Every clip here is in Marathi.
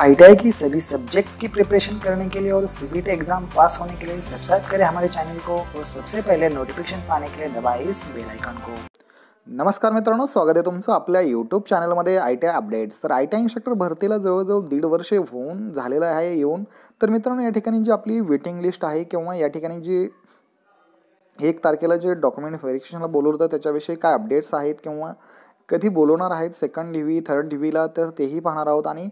आई की सभी सब्जेक्ट की प्रिपरेशन करने के लिए और सी एग्जाम पास होने के लिए सब्सक्राइब करें हमारे चैनल को और सबसे पहले नोटिफिकेशन पाने के लिए दबाए इस बेल आइकन को नमस्कार मित्रांनो स्वागत आहे तुमचं आपल्या यूट्यूब चॅनलमध्ये आय टी आय अपडेट्स तर आय टी आय इन्स्ट्रक्टर भरतीला जवळजवळ दीड वर्षे होऊन झालेलं आहे येऊन तर मित्रांनो या ठिकाणी जी आपली वेटिंग लिस्ट आहे किंवा या ठिकाणी जी एक तारखेला जे डॉक्युमेंट व्हेरिफिकेशनला बोलवलं होतं त्याच्याविषयी काय अपडेट्स आहेत किंवा कधी बोलवणार आहेत second D V third D व्हीला तर तेही पाहणार आहोत आणि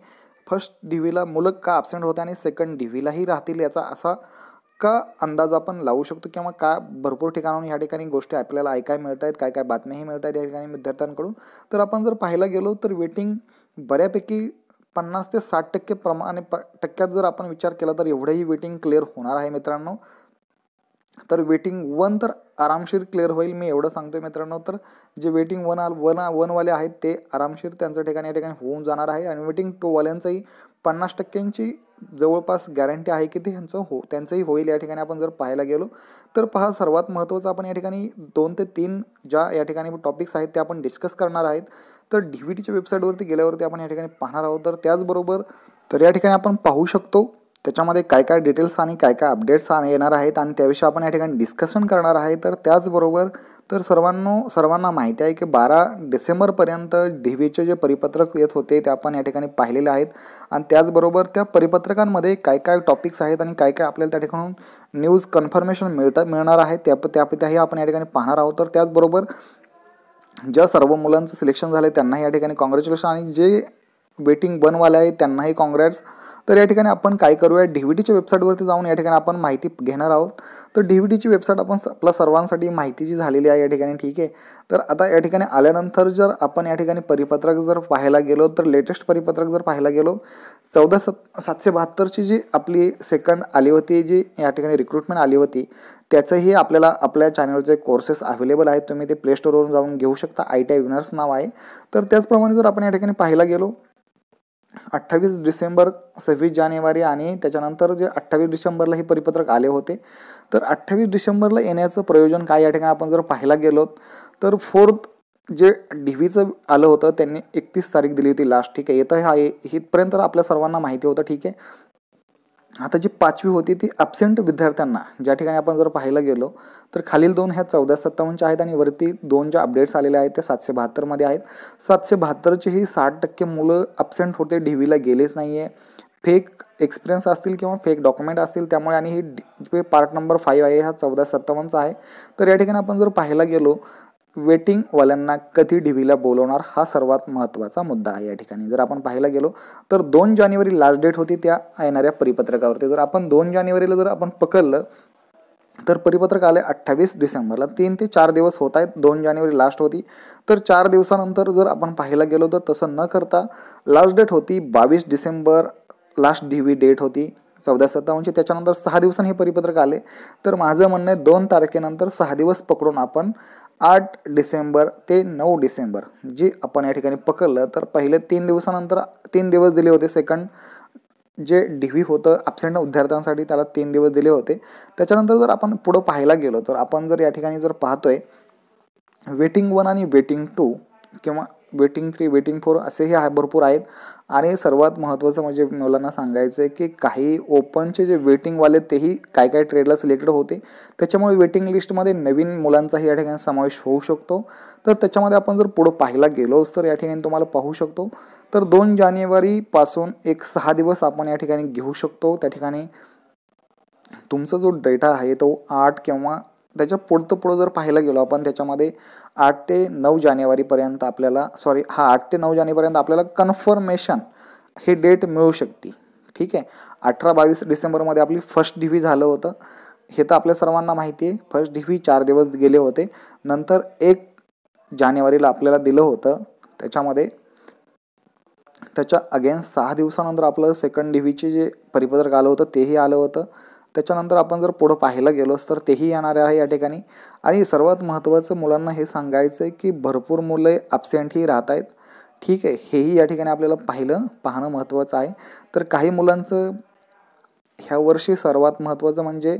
फर्स्ट डी व्हीला मुलं का ॲबसेंट होते आणि सेकंड डी व्हीलाही राहतील याचा असा का अंदाज आपण लावू शकतो किंवा का भरपूर ठिकाणाहून या ठिकाणी गोष्टी आपल्याला ऐकाय मिळत आहेत काय काय बातम्याही मिळत आहेत या ठिकाणी विद्यार्थ्यांकडून तर आपण जर पाहायला गेलो तर वेटिंग बऱ्यापैकी पन्नास ते साठ टक्के प्रमाणे प टक्क्यात जर आपण विचार केला तर एवढंही वेटिंग क्लिअर होणार आहे मित्रांनो तर वेटिंग वन तर आरामशीर क्लिअर होईल मी एवढं सांगतोय मित्रांनो तर जे वेटिंग वन आल वन वनवाले आहेत ते आरामशीर त्यांचं ठिकाणी या ठिकाणी होऊन जाणार आहे आणि वेटिंग टूवाल्यांचंही पन्नास टक्क्यांची जवळपास गॅरंटी आहे की ते ह्यांचं हो त्यांचंही होईल या ठिकाणी आपण जर पाहायला गेलो तर पहा सर्वात महत्त्वाचं आपण या ठिकाणी दोन ते तीन ज्या या ठिकाणी टॉपिक्स आहेत ते आपण डिस्कस करणार आहेत तर डी व्ही टीच्या वेबसाईटवरती गेल्यावरती आपण या ठिकाणी पाहणार आहोत तर त्याचबरोबर तर या ठिकाणी आपण पाहू शकतो त्याच्यामध्ये काय काय डिटेल्स आणि काय काय अपडेट्स येणार आहेत आणि त्याविषयी आपण या ठिकाणी डिस्कशन करणार आहे तर त्याचबरोबर तर सर्वांनो सर्वांना माहिती आहे की बारा डिसेंबरपर्यंत डी व्हीचे जे परिपत्रक येत होते ते आपण या ठिकाणी पाहिलेले आहेत आणि त्याचबरोबर त्या परिपत्रकांमध्ये काय काय टॉपिक्स आहेत आणि काय काय आपल्याला त्या ठिकाणून न्यूज कन्फर्मेशन मिळतं मिळणार आहे त्या त्या त्याही आपण या ठिकाणी पाहणार आहोत तर त्याचबरोबर ज्या सर्व मुलांचं सिलेक्शन झालं त्यांनाही या ठिकाणी कॉंग्रॅच्युलेशन आणि जे वेटिंग बनवाले आहेत त्यांनाही कॉंग्रॅट्स तर या ठिकाणी आपण काय करूया डी व्ही डीच्या वेबसाईटवरती जाऊन या ठिकाणी आपण माहिती घेणार आहोत तर डी व्ही डीची वेबसाईट आपण आपल्या सर्वांसाठी माहिती जी झालेली आहे या ठिकाणी ठीक आहे तर आता या ठिकाणी आल्यानंतर जर आपण या ठिकाणी परिपत्रक जर पाहायला गेलो तर लेटेस्ट परिपत्रक जर पाहायला गेलो चौदा सत सातशे बहात्तरची जी आपली सेकंड आली होती जी या ठिकाणी रिक्रुटमेंट आली होती त्याचंही आपल्याला आपल्या चॅनलचे कोर्सेस अवेलेबल आहेत तुम्ही ते प्लेस्टोरवरून जाऊन घेऊ शकता आय टी आय विनर्स नाव आहे तर त्याचप्रमाणे जर आपण या ठिकाणी पाहायला गेलो अठ्ठावीस डिसेंबर सव्वीस जानेवारी आणि त्याच्यानंतर जे अठ्ठावीस डिसेंबरला हे परिपत्रक आले होते तर अठ्ठावीस डिसेंबरला येण्याचं प्रयोजन काय या ठिकाणी आपण जर पाहायला गेलो तर फोर्थ जे डी व्हीचं आलं होतं त्यांनी एकतीस तारीख दिली होती लास्ट ठीक आहे येतं हा इथपर्यंत आपल्या सर्वांना माहिती होतं ठीक आहे आता जी पाचवी होती ती ॲबसेंट विद्यार्थ्यांना ज्या ठिकाणी आपण जर पाहायला गेलो तर खालील दोन ह्या चौदा सत्तावन्नच्या आहेत आणि वरती दोन ज्या अपडेट्स आलेल्या आहेत त्या सातशे बहात्तरमध्ये आहेत सातशे बहात्तरची ही साठ टक्के मुलं ॲबसेंट होते डी व्हीला गेलेच नाही आहे फेक एक्सपिरियन्स असतील किंवा फेक डॉक्युमेंट असतील त्यामुळे आणि ही पार्ट नंबर फाईव्ह आहे हा चौदा सत्तावन्नचा आहे तर या ठिकाणी आपण जर पाहायला गेलो वेटिंगवाल्यांना कधी ढिवीला बोलवणार हा सर्वात महत्त्वाचा मुद्दा आहे या ठिकाणी जर आपण पाहायला गेलो तर दोन जानेवारी लास्ट डेट होती त्या येणाऱ्या परिपत्रकावरती जर आपण दोन जानेवारीला जर आपण पकडलं तर परिपत्रक आले अठ्ठावीस डिसेंबरला तीन ते चार दिवस होत आहेत दोन जानेवारी लास्ट होती तर चार दिवसानंतर जर आपण पाहायला गेलो तर तसं न करता लास्ट डेट होती बावीस डिसेंबर लास्ट डी डेट होती चौदा सत्तावंशी त्याच्यानंतर सहा दिवसांनी हे परिपत्रक आले तर माझं म्हणणं आहे दोन तारखेनंतर सहा दिवस पकडून आपण आठ डिसेंबर ते नऊ डिसेंबर जे आपण या ठिकाणी पकडलं तर पहिले तीन दिवसानंतर तीन दिवस दिले होते सेकंड जे डी व्ही होतं ॲबसेंट विद्यार्थ्यांसाठी त्याला तीन दिवस दिले होते त्याच्यानंतर जर आपण पुढं पाहायला गेलो तर आपण जर या ठिकाणी जर पाहतोय वेटिंग वन आणि वेटिंग टू किंवा वेटिंग थ्री वेटिंग फोर असेही आहे भरपूर आहेत आणि सर्वात महत्त्वाचं म्हणजे मुलांना सांगायचं आहे की काही ओपनचे जे वेटिंगवाले तेही काय काय ट्रेडला सिलेक्टेड होते त्याच्यामुळे वेटिंग लिस्टमध्ये नवीन मुलांचाही या ठिकाणी समावेश होऊ शकतो तर त्याच्यामध्ये आपण जर पुढं पाहायला गेलोच तर या ठिकाणी तुम्हाला पाहू शकतो तर दोन जानेवारीपासून एक सहा दिवस आपण या ठिकाणी घेऊ शकतो त्या ठिकाणी तुमचा जो डेटा आहे तो आठ किंवा त्याच्या पुढतं पुढं जर पाहायला गेलो आपण त्याच्यामध्ये आठ ते नऊ जानेवारीपर्यंत आपल्याला सॉरी हा आठ ते नऊ जानेवारीपर्यंत आपल्याला कन्फर्मेशन हे डेट मिळू शकते ठीक आहे अठरा बावीस डिसेंबरमध्ये आपली फर्स्ट डिव्ही झालं होतं हे तर आपल्या सर्वांना माहिती आहे फर्स्ट डिव्ही चार दिवस गेले होते नंतर एक जानेवारीला आपल्याला दिलं होतं त्याच्यामध्ये त्याच्या अगेन्स्ट सहा दिवसानंतर आपलं सेकंड डिव्हीचे जे परिपत्रक आलं होतं तेही आलं होतं त्याच्यानंतर आपण जर पुढं पाहायला गेलोस तर तेही येणार आहे या ठिकाणी आणि सर्वात महत्त्वाचं मुलांना हे सांगायचं आहे की भरपूर मुले ॲबसेंटही राहत आहेत ठीक आहे हेही या ठिकाणी आपल्याला पाहिलं पाहणं महत्त्वाचं आहे तर काही मुलांचं ह्या वर्षी सर्वात महत्त्वाचं म्हणजे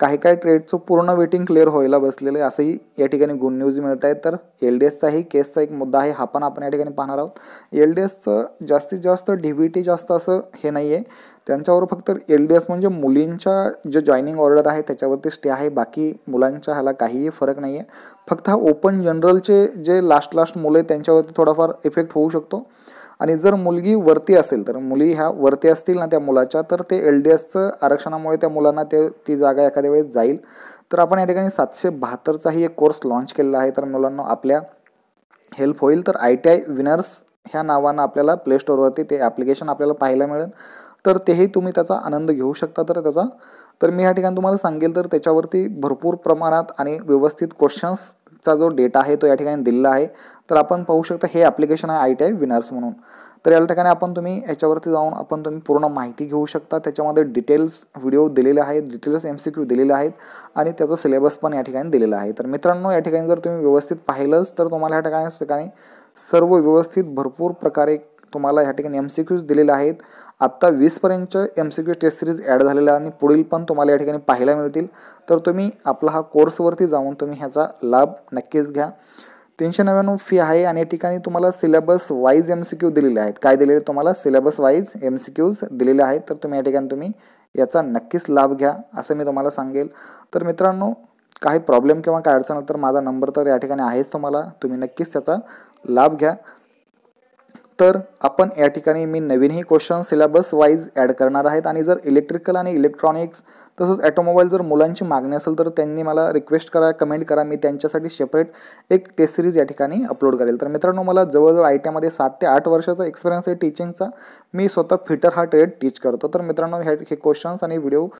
काही काही ट्रेडचं पूर्ण वेटिंग क्लिअर व्हायला बसलेलं आहे असंही या ठिकाणी गुड न्यूज मिळत आहेत तर एल डी एसचाही केसचा एक मुद्दा आहे हा पण आपण या ठिकाणी पाहणार आहोत एल डी एसचं जास्तीत जास्त डी व्ही टी जास्त असं हे नाही आहे त्यांच्यावर फक्त एल डी एस म्हणजे मुलींच्या जे जॉईनिंग ऑर्डर आहे त्याच्यावरती स्टे आहे बाकी मुलांच्या ह्याला काहीही फरक नाही आहे फक्त हा ओपन जनरलचे जे लास्ट लास्ट मुलं आहेत त्यांच्यावरती थोडाफार इफेक्ट होऊ शकतो आणि जर मुलगी वरती असेल तर मुली ह्या वरती असतील ना त्या मुलाच्या तर ते एल डी एसचं आरक्षणामुळे त्या मुलांना ते ती जागा एखाद्या वेळेस जाईल तर आपण या ठिकाणी सातशे बहात्तरचाही एक कोर्स लॉन्च केलेला आहे तर मुलांना आपल्या हेल्प होईल तर आय टी आय विनर्स ह्या नावानं आपल्याला प्ले स्टोअरवरती ते ॲप्लिकेशन आपल्याला पाहायला मिळेल तर तेही तुम्ही त्याचा आनंद घेऊ शकता तर त्याचा तर मी ह्या ठिकाणी तुम्हाला सांगेल तर त्याच्यावरती भरपूर प्रमाणात आणि व्यवस्थित क्वेश्चन्स चा जो डेटा आहे तो या ठिकाणी दिलेला आहे तर आपण पाहू शकता हे ॲप्लिकेशन आहे आय टी आय विनर्स म्हणून तर या ठिकाणी आपण तुम्ही याच्यावरती जाऊन आपण तुम्ही पूर्ण माहिती घेऊ शकता त्याच्यामध्ये डिटेल्स व्हिडिओ दिलेले आहेत डिटेल्स एम सी क्यू दिलेले आहेत आणि त्याचा सिलेबस पण या ठिकाणी दिलेला आहे तर मित्रांनो या ठिकाणी जर तुम्ही व्यवस्थित पाहिलंच तर तुम्हाला या ठिकाणी ठिकाणी सर्व व्यवस्थित भरपूर प्रकारे तुम्हाला ह्या ठिकाणी एम सी क्यूज दिलेले आहेत आत्ता वीसपर्यंत M C Q test series add झालेल्या आणि पुढील पण तुम्हाला या ठिकाणी पाहायला मिळतील तर तुम्ही आपला हा कोर्सवरती जाऊन तुम्ही ह्याचा लाभ नक्कीच घ्या तीनशे नव्याण्णव फी आहे आणि या ठिकाणी तुम्हाला syllabus wise M C Q दिलेले आहेत काय दिलेले तुम्हाला syllabus wise M C Qs दिलेले आहेत तर तुम्ही या ठिकाणी तुम्ही याचा नक्कीच लाभ घ्या असं मी तुम्हाला सांगेल तर मित्रांनो काही प्रॉब्लेम किंवा काय अडचण तर माझा नंबर तर या ठिकाणी आहेच तुम्हाला तुम्ही नक्कीच त्याचा लाभ घ्या तर आपण या ठिकाणी मी नवीनही क्वेश्चन सिलेबस वाईज ॲड करणार आहेत आणि जर इलेक्ट्रिकल आणि इलेक्ट्रॉनिक्स तसंच ॲटोमोबाईल जर मुलांची मागणी असेल तर त्यांनी मला रिक्वेस्ट करा कमेंट करा मी त्यांच्यासाठी सेपरेट एक टेस्ट सिरीज या ठिकाणी अपलोड करेल तर मित्रांनो मला जवळजवळ आय आयमध्ये सात ते आठ वर्षाचा एक्सपिरियन्स आहे टीचिंगचा मी स्वतः फिटर हा ट्रेड टीच करतो तर मित्रांनो हे क्वेश्चन्स आणि व्हिडिओ